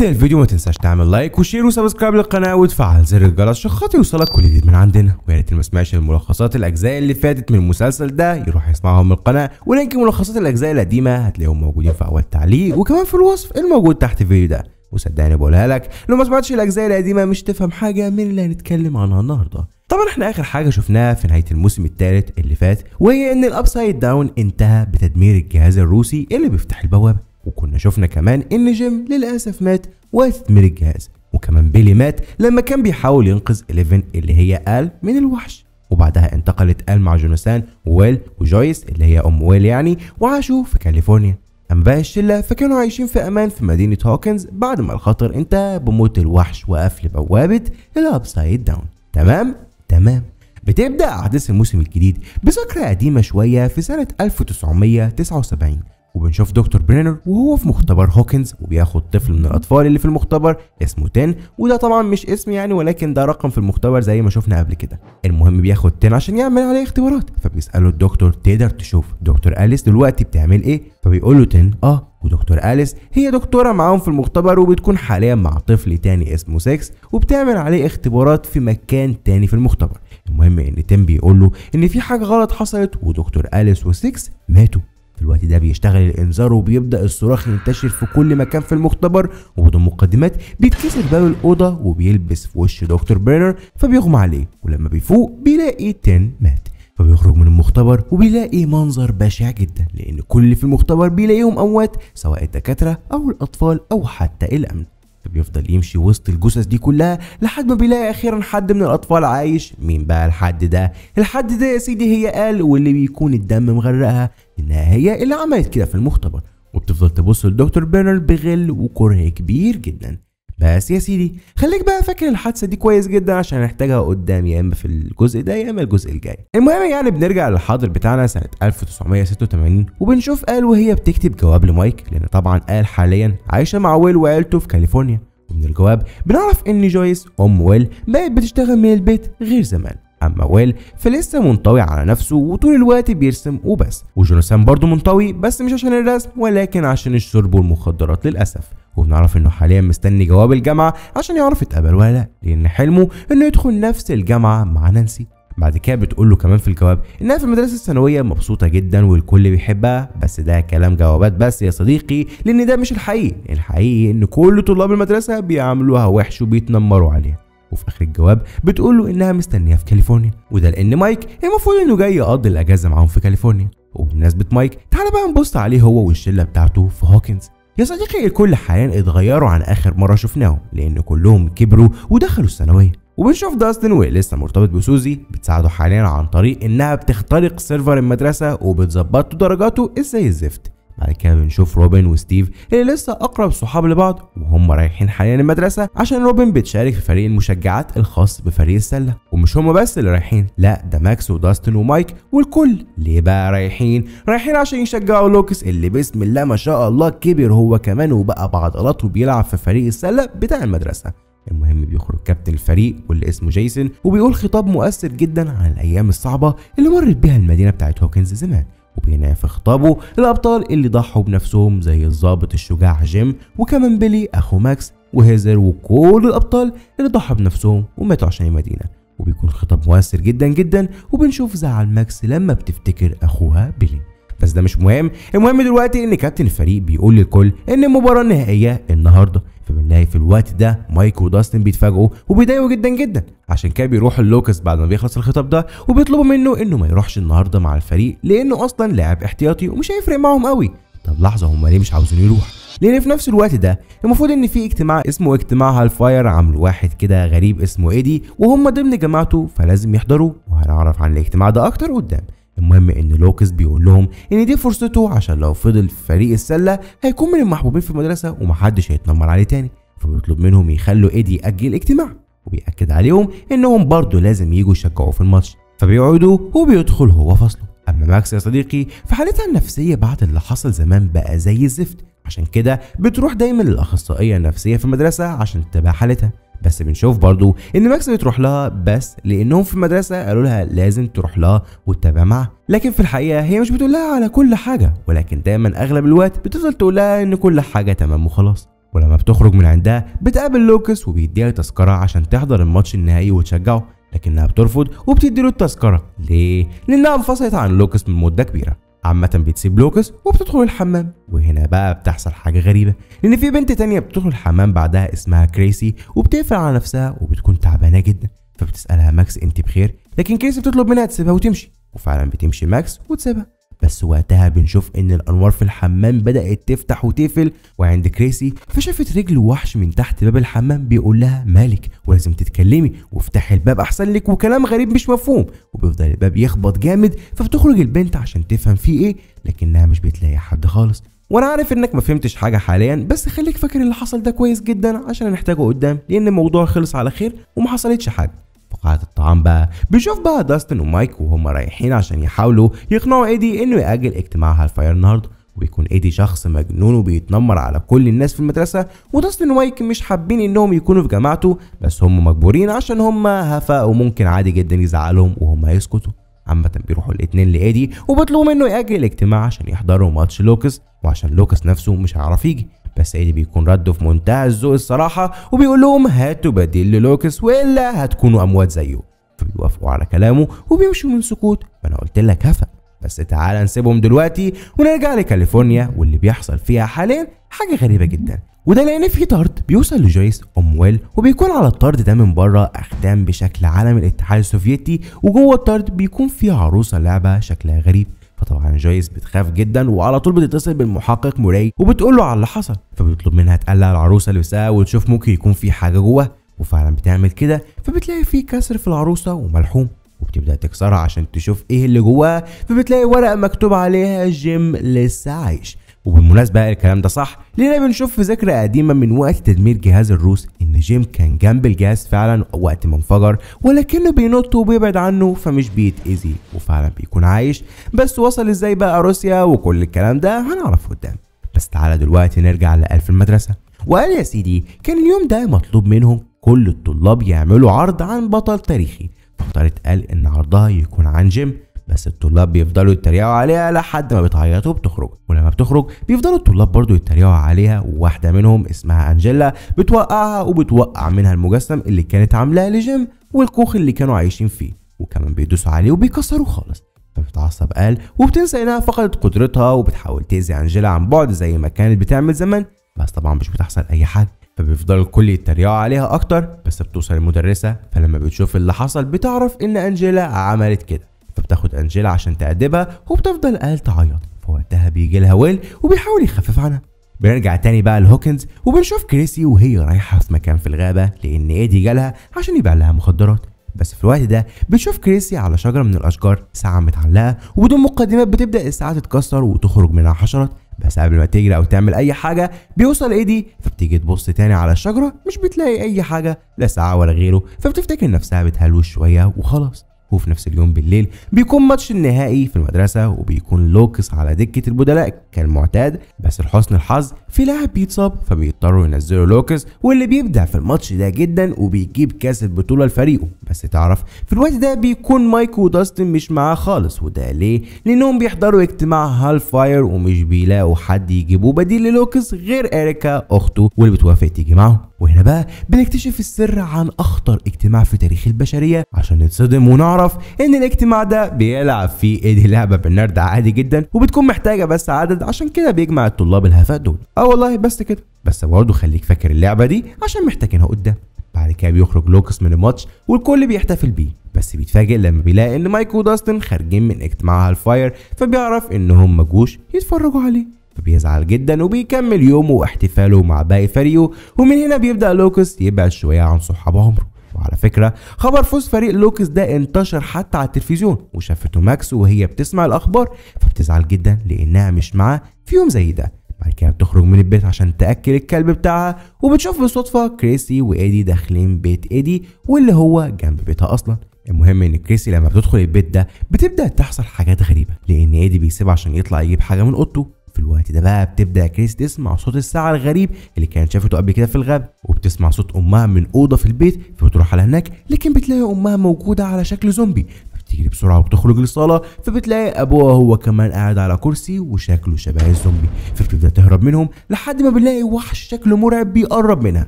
قبل الفيديو ما تنساش تعمل لايك وشير وسبسكرايب للقناه وتفعل زر الجرس عشان خاطر يوصلك كل جديد من عندنا ويا ريت اللي ما سمعش الملخصات الاجزاء اللي فاتت من المسلسل ده يروح يسمعهم من القناه ولينك ملخصات الاجزاء القديمه هتلاقيهم موجودين في اول تعليق وكمان في الوصف الموجود تحت الفيديو ده وصدقني بقولها لك لو ما سمعتش الاجزاء القديمه مش تفهم حاجه من اللي هنتكلم عنها النهارده طبعا احنا اخر حاجه شفناها في نهايه الموسم الثالث اللي فات وهي ان الابسايد داون انتهى بتدمير الجهاز الروسي اللي بيفتح البوابه وكنا شفنا كمان ان جيم للاسف مات وقت من الجهاز وكمان بيلي مات لما كان بيحاول ينقذ 11 اللي هي آل من الوحش وبعدها انتقلت آل مع جوناثان وويل وجويس اللي هي أم ويل يعني وعاشوا في كاليفورنيا أما بقى الشلة فكانوا عايشين في أمان في مدينة هوكنز بعد ما الخطر انتهى بموت الوحش وقفل بوابة الأبسايد داون تمام؟ تمام بتبدأ أحداث الموسم الجديد بذكرى قديمة شوية في سنة 1979 وبنشوف دكتور برينر وهو في مختبر هوكنز وبياخد طفل من الاطفال اللي في المختبر اسمه 10 وده طبعا مش اسم يعني ولكن ده رقم في المختبر زي ما شفنا قبل كده المهم بياخد 10 عشان يعمل عليه اختبارات فبيساله الدكتور تقدر تشوف دكتور اليس دلوقتي بتعمل ايه فبيقول له 10 اه ودكتور أليس هي دكتورة معاهم في المختبر وبتكون حاليا مع طفل تاني اسمه 6 وبتعمل عليه اختبارات في مكان تاني في المختبر المهم ان تيم بيقول له ان في حاجة غلط حصلت ودكتور أليس و6 ماتوا في الوقت ده بيشتغل الانذار وبيبدا الصراخ ينتشر في كل مكان في المختبر وبدون مقدمات بيتكسر باب الاوضه وبيلبس في وش دكتور برينر فبيغمى عليه ولما بيفوق بيلاقي تين مات فبيخرج من المختبر وبيلاقي منظر بشع جدا لان كل اللي في المختبر بيلاقيهم اموات سواء الدكاتره او الاطفال او حتى الامن فبيفضل يمشي وسط الجثث دي كلها لحد ما بيلاقي اخيرا حد من الاطفال عايش مين بقى الحد ده الحد ده يا سيدي هي قال واللي بيكون الدم مغرقها انها هي اللي عملت كده في المختبر وبتفضل تبص لدكتور بيرنر بغل وكره كبير جدا بس يا سيدي خليك بقى فاكر الحادثه دي كويس جدا عشان هنحتاجها قدام يا اما في الجزء ده يا اما الجزء الجاي المهم يعني بنرجع للحاضر بتاعنا سنه 1986 وبنشوف آل وهي بتكتب جواب لمايك لان طبعا آل حاليا عايشه مع ويل وعيلته في كاليفورنيا ومن الجواب بنعرف ان جويس ام ويل بقت بتشتغل من البيت غير زمان اما ويل فلسه منطوي على نفسه وطول الوقت بيرسم وبس وجوناثان برضه منطوي بس مش عشان الرسم ولكن عشان الشرب والمخدرات للاسف وبنعرف انه حاليا مستني جواب الجامعه عشان يعرف يتقبل ولا لا لان حلمه انه يدخل نفس الجامعه مع نانسي بعد كده بتقول له كمان في الجواب انها في المدرسه الثانويه مبسوطه جدا والكل بيحبها بس ده كلام جوابات بس يا صديقي لان ده مش الحقيقي الحقيقي ان كل طلاب المدرسه بيعاملوها وحش وبيتنمروا عليها وفي اخر الجواب بتقول له انها مستنيه في كاليفورنيا وده لان مايك المفروض انه جاي يقضي الاجازه معاهم في كاليفورنيا وبمناسبه مايك تعال بقى نبص عليه هو والشله بتاعته في هوكنز يا صديقي الكل حاليا اتغيروا عن اخر مره شفناهم لان كلهم كبروا ودخلوا الثانويه وبنشوف داستن لسه مرتبط بسوزي بتساعده حاليا عن طريق انها بتخترق سيرفر المدرسه وبتظبط درجاته ازاي الزفت بعد كده بنشوف روبن وستيف اللي لسه اقرب صحاب لبعض وهم رايحين حاليا المدرسه عشان روبن بتشارك في فريق المشجعات الخاص بفريق السله ومش هم بس اللي رايحين لا ده ماكس وداستن ومايك والكل ليه بقى رايحين رايحين عشان يشجعوا لوكس اللي بسم الله ما شاء الله كبر هو كمان وبقى بعضلاته بيلعب في فريق السله بتاع المدرسه المهم بيخرج كابتن الفريق واللي اسمه جيسون وبيقول خطاب مؤثر جدا عن الايام الصعبه اللي مرت بيها المدينه بتاعت هوكنز زمان وبينافخ خطابه الأبطال اللي ضحوا بنفسهم زي الضابط الشجاع جيم وكمان بيلي أخو ماكس وهيزر وكل الأبطال اللي ضحوا بنفسهم وماتوا عشان المدينة وبيكون خطاب مؤثر جدا جدا وبنشوف زعل ماكس لما بتفتكر أخوها بيلي بس ده مش مهم المهم دلوقتي ان كابتن الفريق بيقول للكل ان المباراه النهائيه النهارده فبنلاقي في الوقت ده مايك وداستن بيتفاجئوا وبيضايقوا جدا جدا عشان كده بيروح للوكس بعد ما بيخلص الخطاب ده وبيطلبوا منه انه ما يروحش النهارده مع الفريق لانه اصلا لاعب احتياطي ومش هيفرق معاهم قوي طب لحظه هم ليه مش عاوزين يروح لان في نفس الوقت ده المفروض ان في اجتماع اسمه اجتماع هالفاير عامله واحد كده غريب اسمه ايدي وهم ضمن جماعته فلازم يحضروه وهنعرف عن الاجتماع ده اكتر قدام المهم ان لوكس بيقول لهم ان دي فرصته عشان لو فضل في فريق السله هيكون من المحبوبين في المدرسه ومحدش هيتنمر عليه تاني فبيطلب منهم يخلوا ايدي ياجل الاجتماع وبيأكد عليهم انهم برضه لازم يجوا يشجعوه في الماتش فبيقعدوا وبيدخل هو فصله اما ماكس يا صديقي فحالتها النفسيه بعد اللي حصل زمان بقى زي الزفت عشان كده بتروح دايما للاخصائيه النفسيه في المدرسه عشان تتابع حالتها بس بنشوف برضو ان ماكس بتروح لها بس لانهم في المدرسه قالوا لها لازم تروح لها وتتابع معاها لكن في الحقيقه هي مش بتقول لها على كل حاجه ولكن دايما اغلب الوقت بتفضل تقول لها ان كل حاجه تمام وخلاص ولما بتخرج من عندها بتقابل لوكس وبيديها تذكره عشان تحضر الماتش النهائي وتشجعه لكنها بترفض وبتديله التذكره ليه لانها انفصلت عن لوكس من مده كبيره عامة بتسيب لوكس وبتدخل الحمام وهنا بقى بتحصل حاجة غريبة لأن في بنت تانية بتدخل الحمام بعدها اسمها كريسي وبتقفل على نفسها وبتكون تعبانة جدا فبتسألها ماكس أنت بخير لكن كريسي بتطلب منها تسيبها وتمشي وفعلا بتمشي ماكس وتسيبها بس وقتها بنشوف ان الانوار في الحمام بدات تفتح وتقفل وعند كريسي فشافت رجل وحش من تحت باب الحمام بيقول لها مالك ولازم تتكلمي وافتحي الباب احسن لك وكلام غريب مش مفهوم وبيفضل الباب يخبط جامد فبتخرج البنت عشان تفهم فيه ايه لكنها مش بتلاقي حد خالص وانا عارف انك ما فهمتش حاجه حاليا بس خليك فاكر اللي حصل ده كويس جدا عشان هنحتاجه قدام لان الموضوع خلص على خير وما حصلتش حاجه فقاعة الطعام بقى بيشوف بقى داستن ومايك وهم رايحين عشان يحاولوا يقنعوا ايدي انه يأجل اجتماعها الفاير النهارده ويكون ايدي شخص مجنون وبيتنمر على كل الناس في المدرسه وداستن ومايك مش حابين انهم يكونوا في جماعته بس هم مجبورين عشان هم هفا وممكن عادي جدا يزعلهم وهم يسكتوا عامة بيروحوا الاتنين لإيدي وبيطلبوا منه يأجل الاجتماع عشان يحضروا ماتش لوكس وعشان لوكس نفسه مش هيعرف يجي فالسيد بيكون رده في منتهى الذوق الصراحة وبيقول لهم هاتوا بديل للوكس وإلا هتكونوا أموات زيه فبيوافقوا على كلامه وبيمشوا من سكوت ما أنا قلت لك هفا بس تعالى نسيبهم دلوقتي ونرجع لكاليفورنيا واللي بيحصل فيها حاليا حاجة غريبة جدا وده لان في طرد بيوصل لجويس امويل وبيكون على الطرد ده من بره اختام بشكل علم الاتحاد السوفيتي وجوه الطرد بيكون في عروسه لعبه شكلها غريب فطبعا جويس بتخاف جدا وعلى طول بتتصل بالمحقق موراي وبتقول له على اللي حصل فبيطلب منها تقلع العروسه لبسها وتشوف ممكن يكون في حاجه جوه وفعلا بتعمل كده فبتلاقي في كسر في العروسه وملحوم وبتبدا تكسرها عشان تشوف ايه اللي جواها فبتلاقي ورقه مكتوب عليها جيم لسه عايش وبالمناسبة الكلام ده صح لأننا بنشوف في ذكرى قديمة من وقت تدمير جهاز الروس إن جيم كان جنب الجهاز فعلا وقت ما انفجر ولكنه بينط وبيبعد عنه فمش بيتأذي وفعلا بيكون عايش بس وصل إزاي بقى روسيا وكل الكلام ده هنعرفه قدام بس تعالى دلوقتي نرجع لألف المدرسة وقال يا سيدي كان اليوم ده مطلوب منهم كل الطلاب يعملوا عرض عن بطل تاريخي فاختارت قال إن عرضها يكون عن جيم بس الطلاب بيفضلوا يتريقوا عليها لحد ما بتعيط وبتخرج ولما بتخرج بيفضلوا الطلاب برضو يتريقوا عليها وواحده منهم اسمها انجيلا بتوقعها وبتوقع منها المجسم اللي كانت عاملاه لجيم والكوخ اللي كانوا عايشين فيه وكمان بيدوسوا عليه وبيكسروه خالص فبتتعصب قال وبتنسى انها فقدت قدرتها وبتحاول تاذي انجيلا عن بعد زي ما كانت بتعمل زمان بس طبعا مش بتحصل اي حاجه فبيفضلوا الكل يتريقوا عليها اكتر بس بتوصل المدرسه فلما بتشوف اللي حصل بتعرف ان انجيلا عملت كده فبتاخد انجيلا عشان تأدبها وبتفضل قال تعيط فوقتها بيجي لها ويل وبيحاول يخفف عنها بنرجع تاني بقى لهوكنز وبنشوف كريسي وهي رايحه في مكان في الغابه لان ايدي جالها عشان يبيع لها مخدرات بس في الوقت ده بنشوف كريسي على شجره من الاشجار ساعه متعلقه وبدون مقدمات بتبدا الساعه تتكسر وتخرج منها حشرات بس قبل ما تجري او تعمل اي حاجه بيوصل ايدي فبتيجي تبص تاني على الشجره مش بتلاقي اي حاجه لا ساعه ولا غيره فبتفتكر نفسها بتهلوش شويه وخلاص وفي نفس اليوم بالليل بيكون ماتش النهائي في المدرسة وبيكون لوكس على دكة البدلاء كالمعتاد بس لحسن الحظ في لاعب بيتصاب فبيضطروا ينزلوا لوكس واللي بيبدع في الماتش ده جدا وبيجيب كاس البطولة لفريقه بس تعرف في الوقت ده بيكون مايك وداستن مش معاه خالص وده ليه؟ لأنهم بيحضروا اجتماع هال فاير ومش بيلاقوا حد يجيبوا بديل للوكس غير إريكا أخته واللي بتوافق تيجي معاهم وهنا بقى بنكتشف السر عن أخطر اجتماع في تاريخ البشرية عشان نتصدم ونعرف تعرف ان الاجتماع ده بيلعب في ايدي لعبه بالنرد عادي جدا وبتكون محتاجه بس عدد عشان كده بيجمع الطلاب الهفاء دول اه والله بس كده بس برضه خليك فاكر اللعبه دي عشان محتاجينها قدام بعد كده بيخرج لوكس من الماتش والكل بيحتفل بيه بس بيتفاجئ لما بيلاقي ان مايك وداستن خارجين من اجتماع الفاير فبيعرف ان هم جوش يتفرجوا عليه فبيزعل جدا وبيكمل يومه واحتفاله مع باقي فريقه ومن هنا بيبدا لوكس يبعد شويه عن صحاب عمره وعلى فكرة خبر فوز فريق لوكس ده انتشر حتى على التلفزيون وشافته ماكس وهي بتسمع الأخبار فبتزعل جدا لأنها مش معاه في يوم زي ده بعد كده بتخرج من البيت عشان تأكل الكلب بتاعها وبتشوف بالصدفة كريسي وإيدي داخلين بيت إيدي واللي هو جنب بيتها أصلا المهم ان كريسي لما بتدخل البيت ده بتبدا تحصل حاجات غريبه لان ايدي بيسيبها عشان يطلع يجيب حاجه من اوضته في الوقت ده بقى بتبدا كريس تسمع صوت الساعه الغريب اللي كانت شافته قبل كده في الغابه وبتسمع صوت امها من اوضه في البيت فبتروح على هناك لكن بتلاقي امها موجوده على شكل زومبي بتجري بسرعه وبتخرج للصاله فبتلاقي ابوها هو كمان قاعد على كرسي وشكله شبه الزومبي فبتبدا تهرب منهم لحد ما بنلاقي وحش شكله مرعب بيقرب منها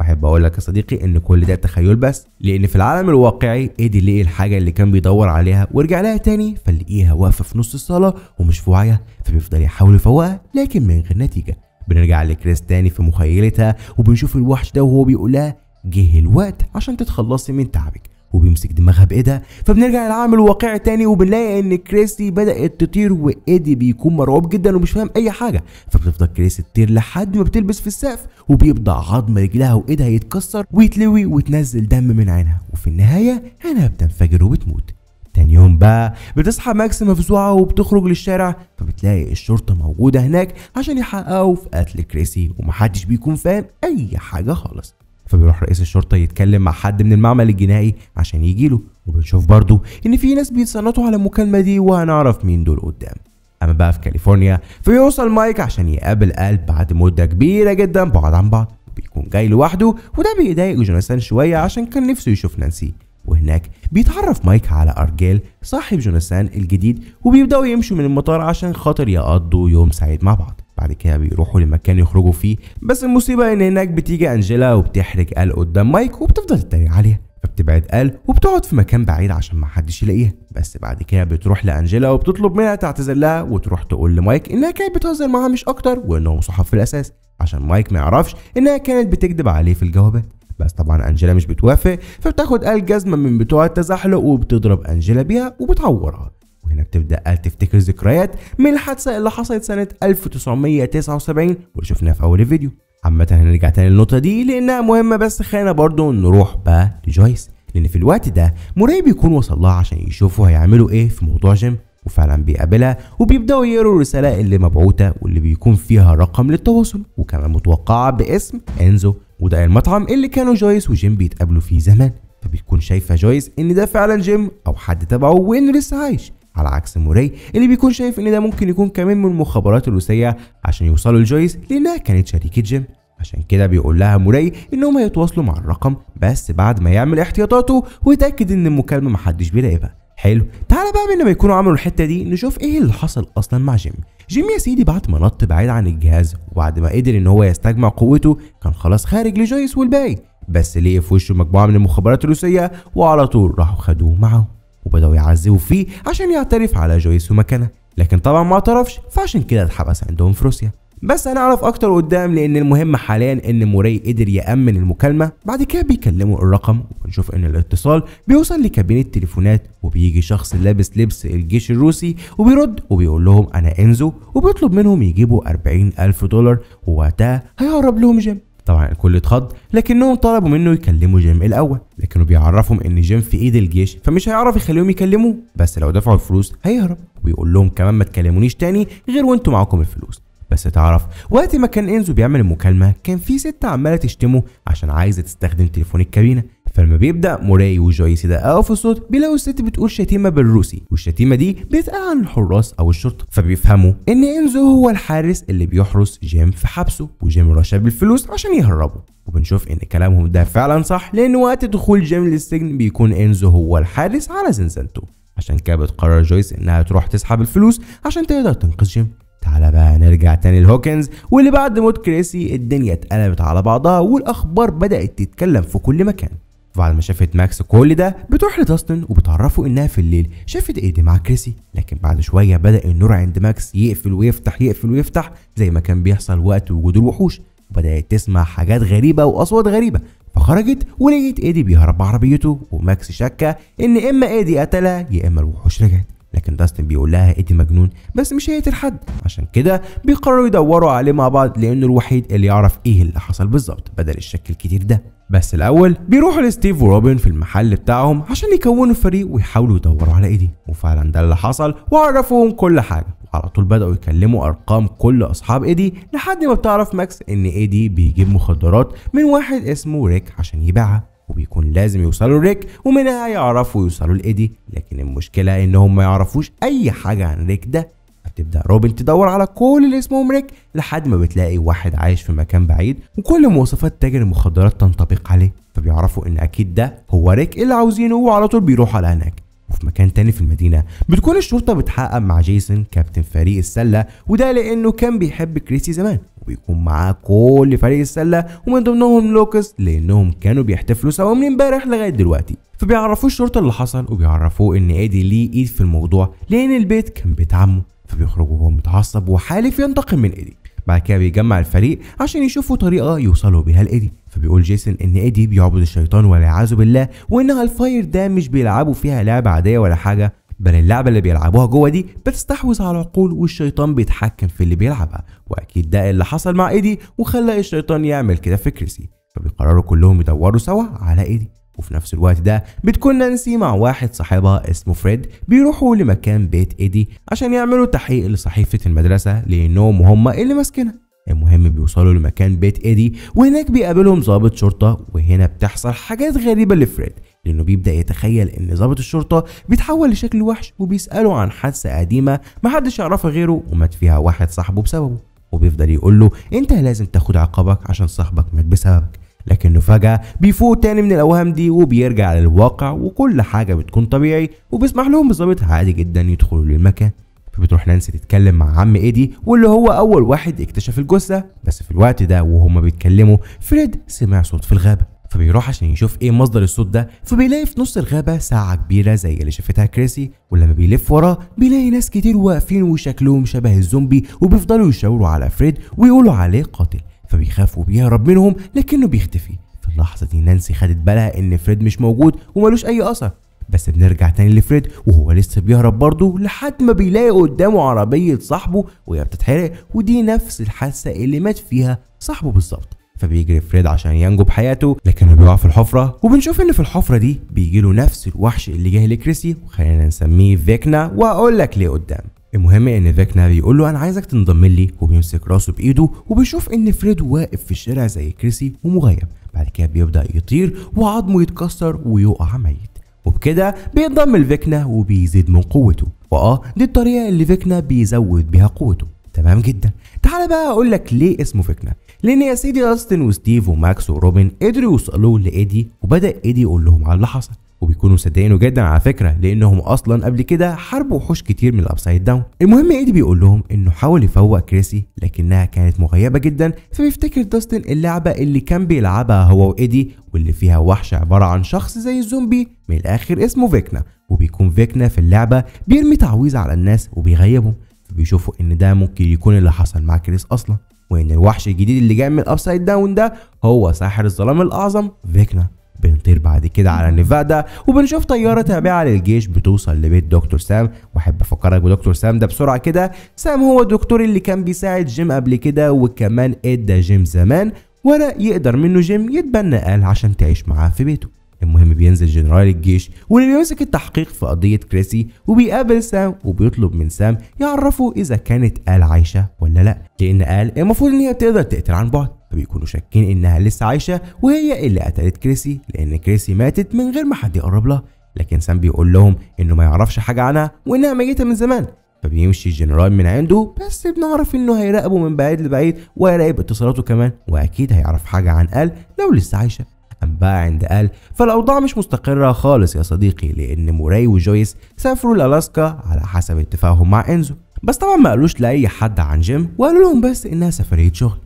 واحب اقول لك يا صديقي ان كل ده تخيل بس لان في العالم الواقعي ايدي لقي الحاجه اللي كان بيدور عليها ورجع لها تاني فلقيها واقفه في نص الصاله ومش في وعيها فبيفضل يحاول يفوقها لكن من غير نتيجه بنرجع لكريس تاني في مخيلتها وبنشوف الوحش ده وهو بيقول لها جه الوقت عشان تتخلصي من تعبك وبيمسك دماغها بايدها فبنرجع للعالم الواقعي تاني وبنلاقي ان كريستي بدات تطير وايدي بيكون مرعوب جدا ومش فاهم اي حاجه فبتفضل كريستي تطير لحد ما بتلبس في السقف وبيبدا عظم رجلها وايدها يتكسر ويتلوي وتنزل دم من عينها وفي النهايه عينها بتنفجر وبتموت تاني يوم بقى بتصحى ماكس مفزوعة وبتخرج للشارع فبتلاقي الشرطة موجودة هناك عشان يحققوا في قتل كريسي ومحدش بيكون فاهم أي حاجة خالص فبيروح رئيس الشرطة يتكلم مع حد من المعمل الجنائي عشان يجيله وبنشوف برضو ان في ناس بيتصنتوا على المكالمة دي وهنعرف مين دول قدام اما بقى في كاليفورنيا فبيوصل مايك عشان يقابل قلب بعد مدة كبيرة جدا بعاد عن بعض بيكون جاي لوحده وده بيضايق جوناثان شوية عشان كان نفسه يشوف نانسي وهناك بيتعرف مايك على أرجيل صاحب جوناثان الجديد وبيبدأوا يمشوا من المطار عشان خاطر يقضوا يوم سعيد مع بعض بعد كده بيروحوا لمكان يخرجوا فيه بس المصيبة ان هناك بتيجي انجيلا وبتحرج ال قدام مايك وبتفضل تتريق عليها فبتبعد ال وبتقعد في مكان بعيد عشان محدش يلاقيها بس بعد كده بتروح لانجيلا وبتطلب منها تعتذر لها وتروح تقول لمايك انها كانت بتهزر معاها مش اكتر وانهم صحاب في الاساس عشان مايك ما يعرفش انها كانت بتكذب عليه في الجوابات بس طبعا انجيلا مش بتوافق فبتاخد ال جزمه من بتوع التزحلق وبتضرب انجيلا بيها وبتعورها هنا بتبدا تفتكر ذكريات من الحادثه اللي حصلت سنه 1979 واللي شفناها في اول الفيديو عامه هنرجع تاني للنقطه دي لانها مهمه بس خلينا برضو نروح بقى لجويس لان في الوقت ده موراي بيكون وصل لها عشان يشوفوا هيعملوا ايه في موضوع جيم وفعلا بيقابلها وبيبداوا يقروا الرساله اللي مبعوته واللي بيكون فيها رقم للتواصل وكمان متوقعه باسم انزو وده المطعم اللي كانوا جويس وجيم بيتقابلوا فيه زمان فبتكون شايفه جويس ان ده فعلا جيم او حد تبعه وانه لسه عايش على عكس موري اللي بيكون شايف ان ده ممكن يكون كمان من مخابرات الروسيه عشان يوصلوا لجويس لانها كانت شريكه جيم عشان كده بيقول لها موري انهم هيتواصلوا مع الرقم بس بعد ما يعمل احتياطاته ويتاكد ان المكالمه محدش بيراقبها حلو تعالى بقى بما ما يكونوا عملوا الحته دي نشوف ايه اللي حصل اصلا مع جيم جيم يا سيدي بعد ما نط بعيد عن الجهاز وبعد ما قدر ان هو يستجمع قوته كان خلاص خارج لجويس والباقي بس لقي في وشه مجموعه من المخابرات الروسيه وعلى طول راحوا خدوه معاهم وبدأوا يعذبوا فيه عشان يعترف على جويس ومكانها لكن طبعا ما اعترفش فعشان كده اتحبس عندهم في روسيا بس هنعرف اكتر قدام لان المهم حاليا ان موري قدر يامن المكالمه بعد كده بيكلموا الرقم وبنشوف ان الاتصال بيوصل لكابينه تليفونات وبيجي شخص لابس لبس الجيش الروسي وبيرد وبيقول لهم انا انزو وبيطلب منهم يجيبوا 40 الف دولار ووقتها هيهرب لهم جيم طبعا الكل اتخض لكنهم طلبوا منه يكلموا جيم الاول لكنه بيعرفهم ان جيم في ايد الجيش فمش هيعرف يخليهم يكلموه بس لو دفعوا الفلوس هيهرب ويقول لهم كمان ما تكلمونيش تاني غير وانتوا معاكم الفلوس بس تعرف وقت ما كان انزو بيعمل المكالمه كان في ست عماله تشتمه عشان عايزه تستخدم تليفون الكابينه فلما بيبدا موراي وجويس يدققوا في الصوت بيلاقوا الست بتقول شتيمه بالروسي والشتيمه دي بيتقال عن الحراس او الشرطه فبيفهموا ان انزو هو الحارس اللي بيحرس جيم في حبسه وجيم رشا بالفلوس عشان يهربوا وبنشوف ان كلامهم ده فعلا صح لان وقت دخول جيم للسجن بيكون انزو هو الحارس على زنزانته عشان كده بتقرر جويس انها تروح تسحب الفلوس عشان تقدر تنقذ جيم تعالى بقى نرجع تاني لهوكنز واللي بعد موت كريسي الدنيا اتقلبت على بعضها والاخبار بدات تتكلم في كل مكان فبعد ما شافت ماكس كل ده بتروح لداستن وبتعرفه انها في الليل شافت ايدي مع كريسي لكن بعد شويه بدا النور عند ماكس يقفل ويفتح يقفل ويفتح زي ما كان بيحصل وقت وجود الوحوش وبدات تسمع حاجات غريبه واصوات غريبه فخرجت ولقيت ايدي بيهرب بعربيته وماكس شاكه ان اما ايدي قتلها يا اما الوحوش رجعت لكن داستن بيقول لها ايدي مجنون بس مش هيقتل حد عشان كده بيقرروا يدوروا عليه مع بعض لانه الوحيد اللي يعرف ايه اللي حصل بالظبط بدل الشك الكتير ده بس الأول بيروحوا لستيف وروبن في المحل بتاعهم عشان يكونوا فريق ويحاولوا يدوروا على إيدي وفعلا ده اللي حصل وعرفوهم كل حاجة على طول بدأوا يكلموا أرقام كل أصحاب إيدي لحد ما بتعرف ماكس إن إيدي بيجيب مخدرات من واحد اسمه ريك عشان يبيعها وبيكون لازم يوصلوا ريك ومنها يعرفوا يوصلوا لإيدي لكن المشكلة إنهم ما يعرفوش أي حاجة عن ريك ده هتبدا روبن تدور على كل اللي اسمهم ريك لحد ما بتلاقي واحد عايش في مكان بعيد وكل مواصفات تاجر المخدرات تنطبق عليه فبيعرفوا ان اكيد ده هو ريك اللي عاوزينه وعلى طول بيروحوا على هناك وفي مكان تاني في المدينة بتكون الشرطة بتحقق مع جيسون كابتن فريق السلة وده لأنه كان بيحب كريسي زمان وبيكون معاه كل فريق السلة ومن ضمنهم لوكس لأنهم كانوا بيحتفلوا سوا من امبارح لغاية دلوقتي فبيعرفوه الشرطة اللي حصل وبيعرفوه إن إيدي ليه إيد في الموضوع لأن البيت كان بيت عمه فبيخرج وهو متعصب وحالف ينتقم من ايدي بعد كده بيجمع الفريق عشان يشوفوا طريقه يوصلوا بيها لايدي فبيقول جيسون ان ايدي بيعبد الشيطان والعياذ بالله وانها الفاير ده مش بيلعبوا فيها لعبه عاديه ولا حاجه بل اللعبه اللي بيلعبوها جوه دي بتستحوذ على العقول والشيطان بيتحكم في اللي بيلعبها واكيد ده اللي حصل مع ايدي وخلى الشيطان يعمل كده في كريسي فبيقرروا كلهم يدوروا سوا على ايدي وفي نفس الوقت ده بتكون نانسي مع واحد صاحبها اسمه فريد بيروحوا لمكان بيت ايدي عشان يعملوا تحقيق لصحيفة المدرسة لانهم هم اللي ماسكينها المهم بيوصلوا لمكان بيت ايدي وهناك بيقابلهم ضابط شرطة وهنا بتحصل حاجات غريبة لفريد لانه بيبدأ يتخيل ان ضابط الشرطة بيتحول لشكل وحش وبيسأله عن حادثة قديمة محدش يعرفها غيره ومات فيها واحد صاحبه بسببه وبيفضل يقول له انت لازم تاخد عقابك عشان صاحبك مات بسببك لكنه فجأة بيفوق تاني من الأوهام دي وبيرجع للواقع وكل حاجة بتكون طبيعي وبيسمح لهم بالظابط عادي جدا يدخلوا للمكان فبتروح نانسي تتكلم مع عم ايدي واللي هو اول واحد اكتشف الجثه بس في الوقت ده وهما بيتكلموا فريد سمع صوت في الغابه فبيروح عشان يشوف ايه مصدر الصوت ده فبيلاقي في نص الغابه ساعه كبيره زي اللي شافتها كريسي ولما بيلف وراه بيلاقي ناس كتير واقفين وشكلهم شبه الزومبي وبيفضلوا يشاوروا على فريد ويقولوا عليه قاتل فبيخافوا بيهرب منهم لكنه بيختفي في اللحظة دي نانسي خدت بالها ان فريد مش موجود وملوش اي اثر بس بنرجع تاني لفريد وهو لسه بيهرب برضه لحد ما بيلاقي قدامه عربية صاحبه وهي بتتحرق ودي نفس الحادثة اللي مات فيها صاحبه بالظبط فبيجري فريد عشان ينجو بحياته لكنه بيقع في الحفرة وبنشوف ان في الحفرة دي بيجيله نفس الوحش اللي جه لكريسي وخلينا نسميه فيكنا وهقول لك ليه قدام المهم ان ذاك ناري يقول له انا عايزك تنضم لي وبيمسك راسه بايده وبيشوف ان فريد واقف في الشارع زي كريسي ومغيب بعد كده بيبدا يطير وعظمه يتكسر ويقع ميت وبكده بينضم لفيكنا وبيزيد من قوته واه دي الطريقه اللي فيكنا بيزود بيها قوته تمام جدا تعال بقى اقول لك ليه اسمه فيكنا لان يا سيدي استن وستيف وماكس وروبن قدروا يوصلوا لايدي وبدا ايدي يقول لهم على اللي حصل وبيكونوا مصدقينه جدا على فكره لانهم اصلا قبل كده حاربوا وحوش كتير من الابسايد داون المهم ايدي بيقول لهم انه حاول يفوق كريسي لكنها كانت مغيبه جدا فبيفتكر داستن اللعبه اللي كان بيلعبها هو وايدي واللي فيها وحش عباره عن شخص زي الزومبي من الاخر اسمه فيكنا وبيكون فيكنا في اللعبه بيرمي تعويذ على الناس وبيغيبهم فبيشوفوا ان ده ممكن يكون اللي حصل مع كريس اصلا وان الوحش الجديد اللي جاي من الابسايد داون ده هو ساحر الظلام الاعظم فيكنا بنطير بعد كده على نيفادا وبنشوف طيارة تابعة للجيش بتوصل لبيت دكتور سام واحب افكرك بدكتور سام ده بسرعة كده سام هو الدكتور اللي كان بيساعد جيم قبل كده وكمان ادى جيم زمان ولا يقدر منه جيم يتبنى آل عشان تعيش معاه في بيته المهم بينزل جنرال الجيش واللي بيمسك التحقيق في قضية كريسي وبيقابل سام وبيطلب من سام يعرفه إذا كانت آل عايشة ولا لأ لأن آل المفروض إن هي بتقدر تقتل عن بعد فبيكونوا شاكين انها لسه عايشه وهي اللي قتلت كريسي لان كريسي ماتت من غير ما حد يقرب لها لكن سام بيقول لهم انه ما يعرفش حاجه عنها وانها ميته من زمان فبيمشي الجنرال من عنده بس بنعرف انه هيراقبه من بعيد لبعيد وهيراقب اتصالاته كمان واكيد هيعرف حاجه عن قال لو لسه عايشه اما بقى عند قال فالأوضاع مش مستقرة خالص يا صديقي لأن موراي وجويس سافروا لألاسكا على حسب اتفاقهم مع إنزو بس طبعا ما قالوش لأي حد عن جيم وقالوا لهم بس إنها سفرية شغل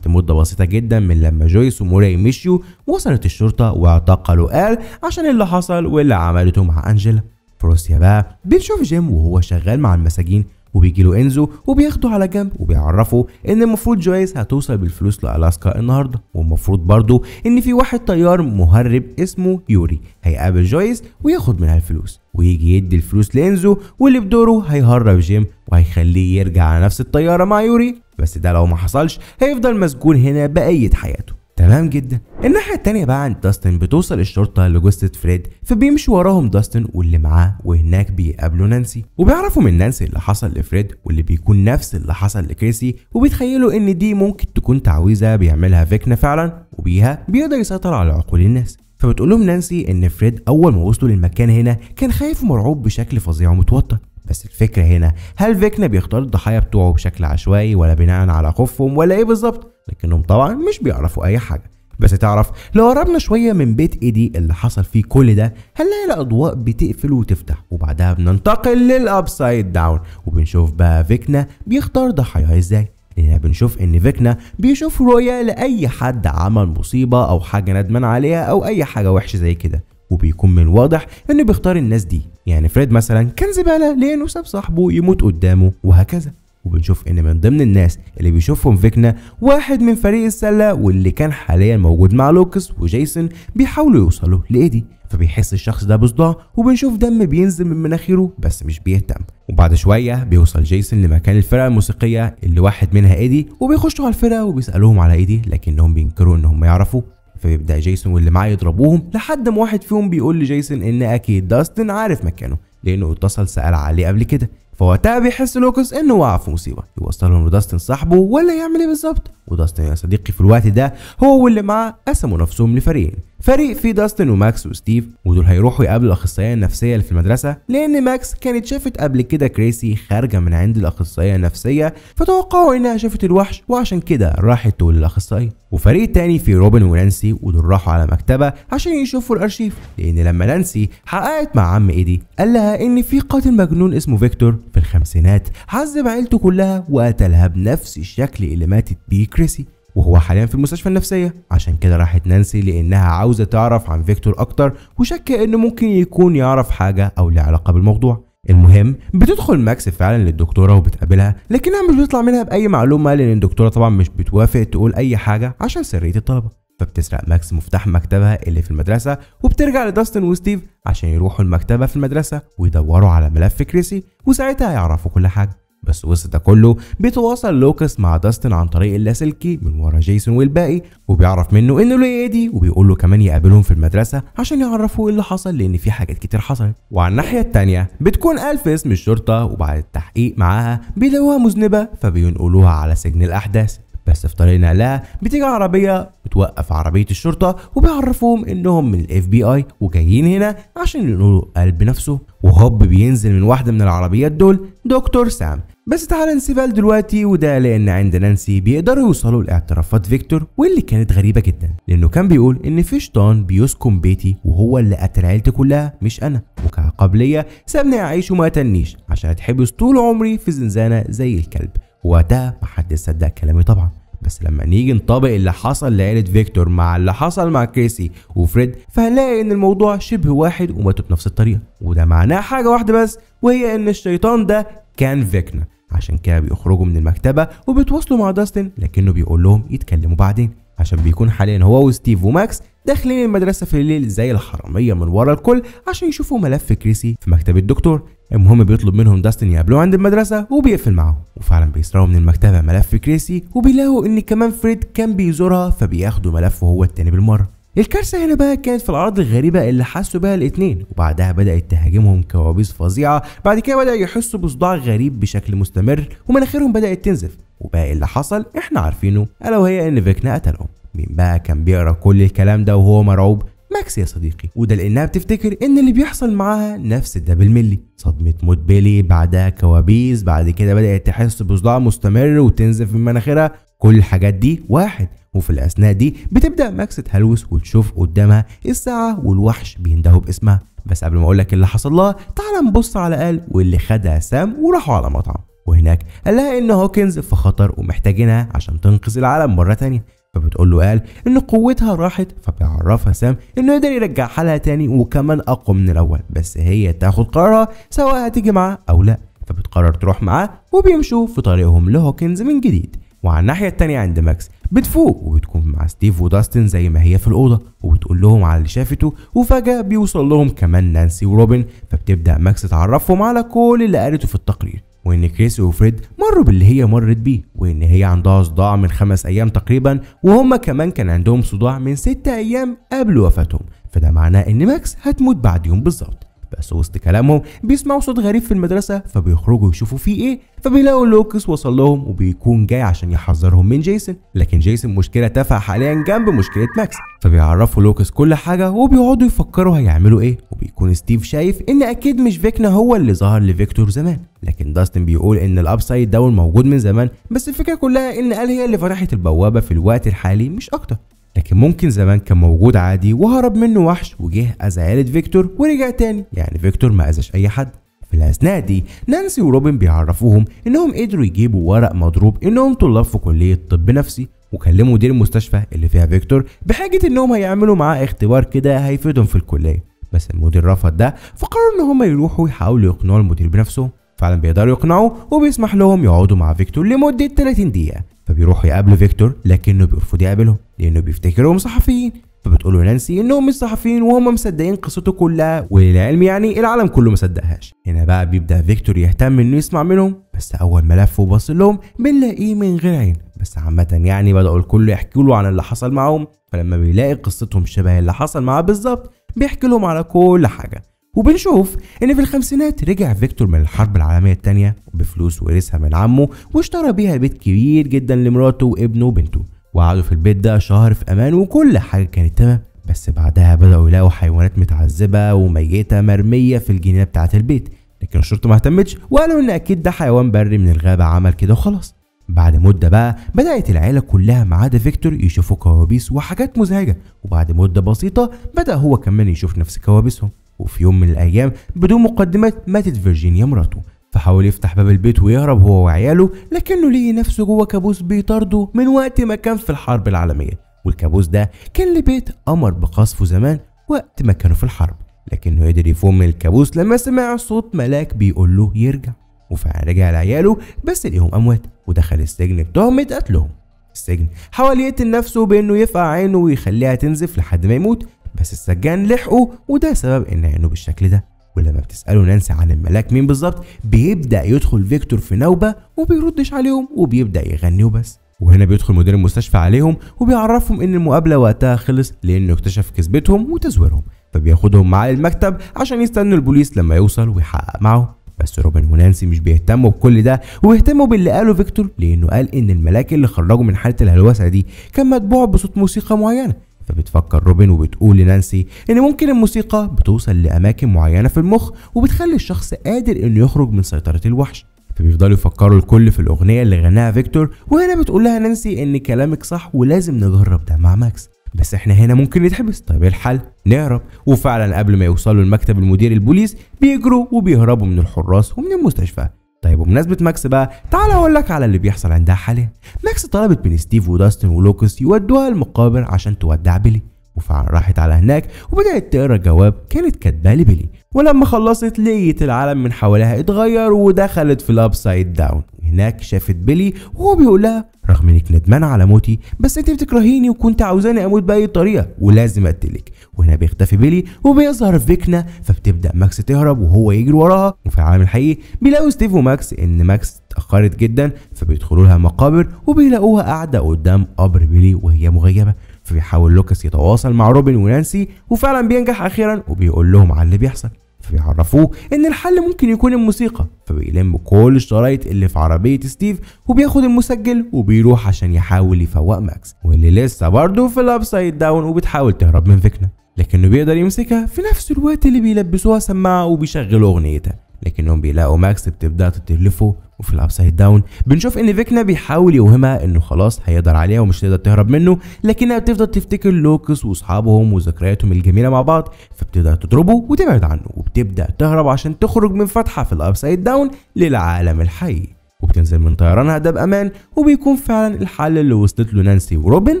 مدة بسيطة جدا من لما جويس وموراي مشيوا وصلت الشرطة واعتقلوا آل عشان اللي حصل واللي عملته مع أنجل روسيا بقى بنشوف جيم وهو شغال مع المساجين وبيجي له انزو وبياخده على جنب وبيعرفه ان المفروض جوايز هتوصل بالفلوس لالاسكا النهارده والمفروض برضه ان في واحد طيار مهرب اسمه يوري هيقابل جوايز وياخد منها الفلوس ويجي يدي الفلوس لانزو واللي بدوره هيهرب جيم وهيخليه يرجع على نفس الطياره مع يوري بس ده لو ما حصلش هيفضل مسجون هنا بقيه حياته تمام جدا الناحية التانية بقى عند داستن بتوصل الشرطة لجثة فريد فبيمشي وراهم داستن واللي معاه وهناك بيقابلوا نانسي وبيعرفوا من نانسي اللي حصل لفريد واللي بيكون نفس اللي حصل لكريسي وبيتخيلوا ان دي ممكن تكون تعويذة بيعملها فيكنا فعلا وبيها بيقدر يسيطر على عقول الناس فبتقول لهم نانسي ان فريد اول ما وصلوا للمكان هنا كان خايف ومرعوب بشكل فظيع ومتوتر بس الفكرة هنا هل فيكنا بيختار الضحايا بتوعه بشكل عشوائي ولا بناء على خوفهم ولا ايه بالظبط لكنهم طبعا مش بيعرفوا اي حاجة بس تعرف لو قربنا شوية من بيت ايدي اللي حصل فيه كل ده هنلاقي الأضواء بتقفل وتفتح وبعدها بننتقل للأبسايد داون وبنشوف بقى فيكنا بيختار ضحاياه ازاي لان بنشوف إن فيكنا بيشوف رؤية لأي حد عمل مصيبة أو حاجة ندمان عليها أو أي حاجة وحشة زي كده وبيكون من الواضح انه بيختار الناس دي يعني فريد مثلا كان زباله لانه ساب صاحبه يموت قدامه وهكذا وبنشوف ان من ضمن الناس اللي بيشوفهم فيكنا واحد من فريق السله واللي كان حاليا موجود مع لوكس وجيسون بيحاولوا يوصلوا لايدي فبيحس الشخص ده بصداع وبنشوف دم بينزل من مناخيره بس مش بيهتم وبعد شويه بيوصل جيسون لمكان الفرقه الموسيقيه اللي واحد منها ايدي وبيخشوا على الفرقه وبيسالوهم على ايدي لكنهم بينكروا انهم يعرفوا فبيبدا جيسون واللي معاه يضربوهم لحد ما واحد فيهم بيقول لجيسون ان اكيد داستن عارف مكانه لانه اتصل سال عليه قبل كده فوقتها بيحس لوكس انه وقع في مصيبه يوصله ان داستن صاحبه ولا يعمل ايه بالظبط وداستن يا صديقي في الوقت ده هو واللي معاه قسموا نفسهم لفريقين فريق فيه داستن وماكس وستيف ودول هيروحوا يقابلوا الاخصائيه النفسيه اللي في المدرسه لان ماكس كانت شافت قبل كده كريسي خارجه من عند الاخصائيه النفسيه فتوقعوا انها شافت الوحش وعشان كده راحت تقول للاخصائيه وفريق تاني في روبن ونانسي ودول راحوا على مكتبه عشان يشوفوا الارشيف لان لما نانسي حققت مع عم ايدي قال لها ان في قاتل مجنون اسمه فيكتور في الخمسينات عذب عيلته كلها وقتلها بنفس الشكل اللي ماتت بيه كريسي وهو حاليا في المستشفى النفسية عشان كده راحت نانسي لأنها عاوزة تعرف عن فيكتور أكتر وشك إنه ممكن يكون يعرف حاجة أو له علاقة بالموضوع المهم بتدخل ماكس فعلا للدكتوره وبتقابلها لكنها مش بتطلع منها باي معلومه لان الدكتوره طبعا مش بتوافق تقول اي حاجه عشان سريه الطلبه فبتسرق ماكس مفتاح مكتبها اللي في المدرسه وبترجع لداستن وستيف عشان يروحوا المكتبه في المدرسه ويدوروا على ملف كريسي وساعتها يعرفوا كل حاجه بس وسط ده كله بيتواصل لوكاس مع داستن عن طريق اللاسلكي من ورا جيسون والباقي وبيعرف منه انه ليه ايدي وبيقول له كمان يقابلهم في المدرسه عشان يعرفوه ايه اللي حصل لان في حاجات كتير حصلت وعلى الناحيه الثانيه بتكون الفيس من الشرطه وبعد التحقيق معاها بيلاقوها مذنبه فبينقلوها على سجن الاحداث بس في طريقنا لها بتيجي عربيه بتوقف عربيه الشرطه وبيعرفوهم انهم من الاف بي اي وجايين هنا عشان ينقلوا قلب نفسه وهوب بينزل من واحده من العربيات دول دكتور سام بس تعال نسيبها دلوقتي وده لان عند نانسي بيقدروا يوصلوا لاعترافات فيكتور واللي كانت غريبه جدا لانه كان بيقول ان في شيطان بيسكن بيتي وهو اللي قتل عيلتي كلها مش انا وكعقاب ليا سابني اعيش وما قتلنيش عشان اتحبس طول عمري في زنزانه زي الكلب ما محدش صدق كلامي طبعا بس لما نيجي نطبق اللي حصل لعيلة فيكتور مع اللي حصل مع كريسي وفريد فهنلاقي ان الموضوع شبه واحد وماتوا بنفس الطريقة وده معناه حاجة واحدة بس وهي ان الشيطان ده كان فيكنا عشان كده بيخرجوا من المكتبه وبيتواصلوا مع داستن لكنه بيقول لهم يتكلموا بعدين عشان بيكون حاليا هو وستيف وماكس داخلين المدرسه في الليل زي الحراميه من ورا الكل عشان يشوفوا ملف كريسي في مكتب الدكتور المهم بيطلب منهم داستن يقابلوه عند المدرسه وبيقفل معاهم وفعلا بيسرقوا من المكتبه ملف كريسي وبيلاقوا ان كمان فريد كان بيزورها فبياخدوا ملفه هو التاني بالمره الكارثة هنا بقى كانت في الأرض الغريبة اللي حسوا بها الاتنين وبعدها بدأت تهاجمهم كوابيس فظيعة بعد كده بدأوا يحسوا بصداع غريب بشكل مستمر ومناخيرهم بدأت تنزف وبقى اللي حصل احنا عارفينه ألا وهي إن فيكنا قتلهم مين بقى كان بيقرا كل الكلام ده وهو مرعوب ماكس يا صديقي وده لانها بتفتكر ان اللي بيحصل معاها نفس ده بالملي صدمه موت بيلي بعدها كوابيس بعد كده بدات تحس بصداع مستمر وتنزف من مناخيرها كل الحاجات دي واحد وفي الأثناء دي بتبدأ ماكس تهلوس وتشوف قدامها الساعة والوحش بيندهوا باسمها بس قبل ما أقول لك إيه اللي حصل لها تعال نبص على قال واللي خدها سام وراحوا على مطعم وهناك قال لها إن هوكنز في خطر ومحتاجينها عشان تنقذ العالم مرة تانية فبتقول له قال ان قوتها راحت فبيعرفها سام انه يقدر يرجعها لها تاني وكمان اقوى من الاول بس هي تاخد قرارها سواء هتيجي معاه او لا فبتقرر تروح معاه وبيمشوا في طريقهم لهوكنز من جديد وعلى الناحية التانية عند ماكس بتفوق وبتكون مع ستيف وداستن زي ما هي في الأوضة وبتقول لهم على اللي شافته وفجأة بيوصل لهم كمان نانسي وروبن فبتبدأ ماكس تعرفهم على كل اللي قالته في التقرير وإن كريس وفريد مروا باللي هي مرت بيه وإن هي عندها صداع من خمس أيام تقريبا وهم كمان كان عندهم صداع من ست أيام قبل وفاتهم فده معناه إن ماكس هتموت بعد يوم بالظبط بس وسط كلامهم بيسمعوا صوت غريب في المدرسة فبيخرجوا يشوفوا فيه ايه فبيلاقوا لوكس وصل لهم وبيكون جاي عشان يحذرهم من جيسون لكن جيسون مشكلة تافهة حاليا جنب مشكلة ماكس فبيعرفوا لوكس كل حاجة وبيقعدوا يفكروا هيعملوا ايه وبيكون ستيف شايف ان اكيد مش فيكنا هو اللي ظهر لفيكتور زمان لكن داستن بيقول ان الابسايد داون موجود من زمان بس الفكرة كلها ان قال هي اللي فتحت البوابة في الوقت الحالي مش اكتر لكن ممكن زمان كان موجود عادي وهرب منه وحش وجه اذى عيله فيكتور ورجع تاني يعني فيكتور ما اذاش اي حد في الأثناء دي نانسي وروبن بيعرفوهم إنهم قدروا يجيبوا ورق مضروب إنهم طلاب في كلية طب نفسي وكلموا مدير المستشفى اللي فيها فيكتور بحاجة إنهم هيعملوا معاه اختبار كده هيفيدهم في الكلية بس المدير رفض ده فقرروا إن هم يروحوا يحاولوا يقنعوا المدير بنفسه فعلا بيقدروا يقنعوه وبيسمح لهم يقعدوا مع فيكتور لمدة 30 دقيقة فبيروحوا يقابلوا فيكتور لكنه بيرفض يقابلهم لانه بيفتكرهم صحفيين فبتقول له نانسي انهم مش صحفيين وهم مصدقين قصته كلها وللعلم يعني العالم كله مصدقهاش هنا بقى بيبدا فيكتور يهتم انه يسمع منهم بس اول ما ملف وبص لهم بنلاقيه من غير عين بس عامه يعني بداوا الكل يحكوا له عن اللي حصل معاهم فلما بيلاقي قصتهم شبه اللي حصل معاه بالظبط بيحكي لهم على كل حاجه وبنشوف ان في الخمسينات رجع فيكتور من الحرب العالميه الثانيه بفلوس ورثها من عمه واشترى بيها بيت كبير جدا لمراته وابنه وبنته وقعدوا في البيت ده شهر في امان وكل حاجه كانت تمام بس بعدها بدأوا يلاقوا حيوانات متعذبة وميتة مرمية في الجنينة بتاعة البيت لكن الشرطة ما اهتمتش وقالوا إن أكيد ده حيوان بري من الغابة عمل كده وخلاص بعد مدة بقى بدأت العيلة كلها ما عدا فيكتور يشوفوا كوابيس وحاجات مزعجة وبعد مدة بسيطة بدأ هو كمان يشوف نفس كوابيسهم وفي يوم من الأيام بدون مقدمات ماتت فيرجينيا مراته فحاول يفتح باب البيت ويهرب هو وعياله لكنه لقي نفسه جوه كابوس بيطارده من وقت ما كان في الحرب العالمية والكابوس ده كان لبيت أمر بقصفه زمان وقت ما كانوا في الحرب لكنه قدر يفوق من الكابوس لما سمع صوت ملاك بيقول له يرجع وفعلا رجع لعياله بس لقيهم أموات ودخل السجن بتهمة قتلهم السجن حاول يقتل نفسه بانه يفقع عينه ويخليها تنزف لحد ما يموت بس السجان لحقه وده سبب ان عينه بالشكل ده ولما بتساله نانسي عن الملاك مين بالظبط بيبدا يدخل فيكتور في نوبه وبيردش عليهم وبيبدا يغني وبس وهنا بيدخل مدير المستشفى عليهم وبيعرفهم ان المقابله وقتها خلص لانه اكتشف كذبتهم وتزويرهم فبياخدهم معاه المكتب عشان يستنوا البوليس لما يوصل ويحقق معه بس روبن ونانسي مش بيهتموا بكل ده ويهتموا باللي قاله فيكتور لانه قال ان الملاك اللي خرجه من حاله الهلوسه دي كان متبوع بصوت موسيقى معينه فبتفكر روبن وبتقول لنانسي ان ممكن الموسيقى بتوصل لاماكن معينه في المخ وبتخلي الشخص قادر انه يخرج من سيطره الوحش فبيفضلوا يفكروا الكل في الاغنيه اللي غناها فيكتور وهنا بتقول لها نانسي ان كلامك صح ولازم نجرب ده مع ماكس بس احنا هنا ممكن نتحبس طيب ايه الحل نهرب وفعلا قبل ما يوصلوا لمكتب المدير البوليس بيجروا وبيهربوا من الحراس ومن المستشفى طيب وبمناسبة ماكس بقى تعال اقول لك على اللي بيحصل عندها حاليا ماكس طلبت من ستيف وداستن ولوكس يودوها المقابر عشان تودع بيلي وفعلا راحت على هناك وبدأت تقرا جواب كانت كاتباه لبيلي ولما خلصت لقيت العالم من حواليها اتغير ودخلت في الابسايد داون هناك شافت بيلي وهو بيقول لها رغم انك ندمانه على موتي بس انت بتكرهيني وكنت عاوزاني اموت باي طريقه ولازم اقتلك وهنا بيختفي بيلي وبيظهر فيكنا فبتبدا ماكس تهرب وهو يجري وراها وفي العالم الحقيقي بيلاقوا ستيف وماكس ان ماكس اتاخرت جدا فبيدخلوا لها مقابر وبيلاقوها قاعده قدام قبر بيلي وهي مغيبه فبيحاول لوكاس يتواصل مع روبن ونانسي وفعلا بينجح اخيرا وبيقول لهم على اللي بيحصل فيعرفوه ان الحل ممكن يكون الموسيقى فبيلم كل الشرايط اللي في عربية ستيف وبياخد المسجل وبيروح عشان يحاول يفوق ماكس واللي لسه برضه في الابسايد داون وبتحاول تهرب من فكنا لكنه بيقدر يمسكها في نفس الوقت اللي بيلبسوها سماعة وبيشغلوا اغنيتها لكنهم بيلاقوا ماكس بتبدأ تتلفه وفي الابسايد داون بنشوف ان فيكنا بيحاول يوهمها انه خلاص هيقدر عليها ومش هتقدر تهرب منه لكنها بتفضل تفتكر لوكس واصحابهم وذكرياتهم الجميله مع بعض فبتبدا تضربه وتبعد عنه وبتبدا تهرب عشان تخرج من فتحه في الابسايد داون للعالم الحي وبتنزل من طيرانها ده بامان وبيكون فعلا الحل اللي وصلت له نانسي وروبن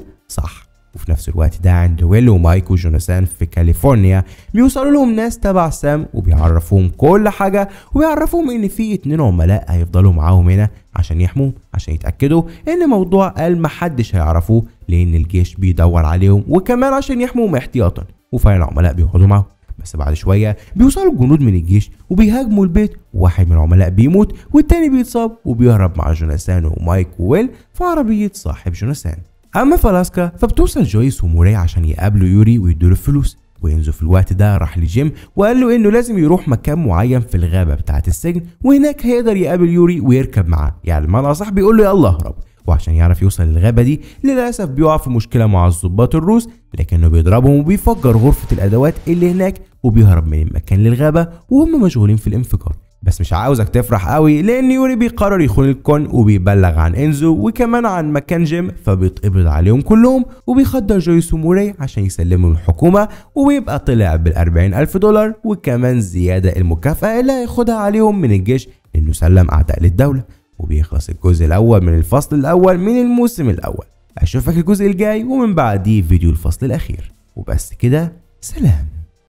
صح وفي نفس الوقت ده عند ويل ومايك وجوناثان في كاليفورنيا بيوصلوا لهم ناس تبع سام وبيعرفوهم كل حاجة وبيعرفوهم ان في اتنين عملاء هيفضلوا معاهم هنا عشان يحموا عشان يتأكدوا ان موضوع قال محدش هيعرفوه لان الجيش بيدور عليهم وكمان عشان يحموهم احتياطا وفعلا العملاء بيقعدوا معاهم بس بعد شوية بيوصلوا الجنود من الجيش وبيهاجموا البيت وواحد من العملاء بيموت والتاني بيتصاب وبيهرب مع جوناثان ومايك وويل في عربية صاحب جوناثان أما فلاسكا فبتوصل جويس وموري عشان يقابلوا يوري ويدوا له فلوس وينزو في الوقت ده راح لجيم وقال له انه لازم يروح مكان معين في الغابه بتاعه السجن وهناك هيقدر يقابل يوري ويركب معاه يعني بمعنى اصح بيقول له يلا اهرب وعشان يعرف يوصل للغابه دي للاسف بيقع في مشكله مع الظباط الروس لكنه بيضربهم وبيفجر غرفه الادوات اللي هناك وبيهرب من المكان للغابه وهم مشغولين في الانفجار بس مش عاوزك تفرح قوي لان يوري بيقرر يخون الكون وبيبلغ عن انزو وكمان عن مكان جيم فبيتقبض عليهم كلهم وبيخدر جويس وموري عشان يسلموا الحكومة وبيبقى طلع بالأربعين ألف دولار وكمان زيادة المكافأة اللي هياخدها عليهم من الجيش لأنه سلم أعداء للدولة وبيخلص الجزء الأول من الفصل الأول من الموسم الأول أشوفك الجزء الجاي ومن بعديه فيديو الفصل الأخير وبس كده سلام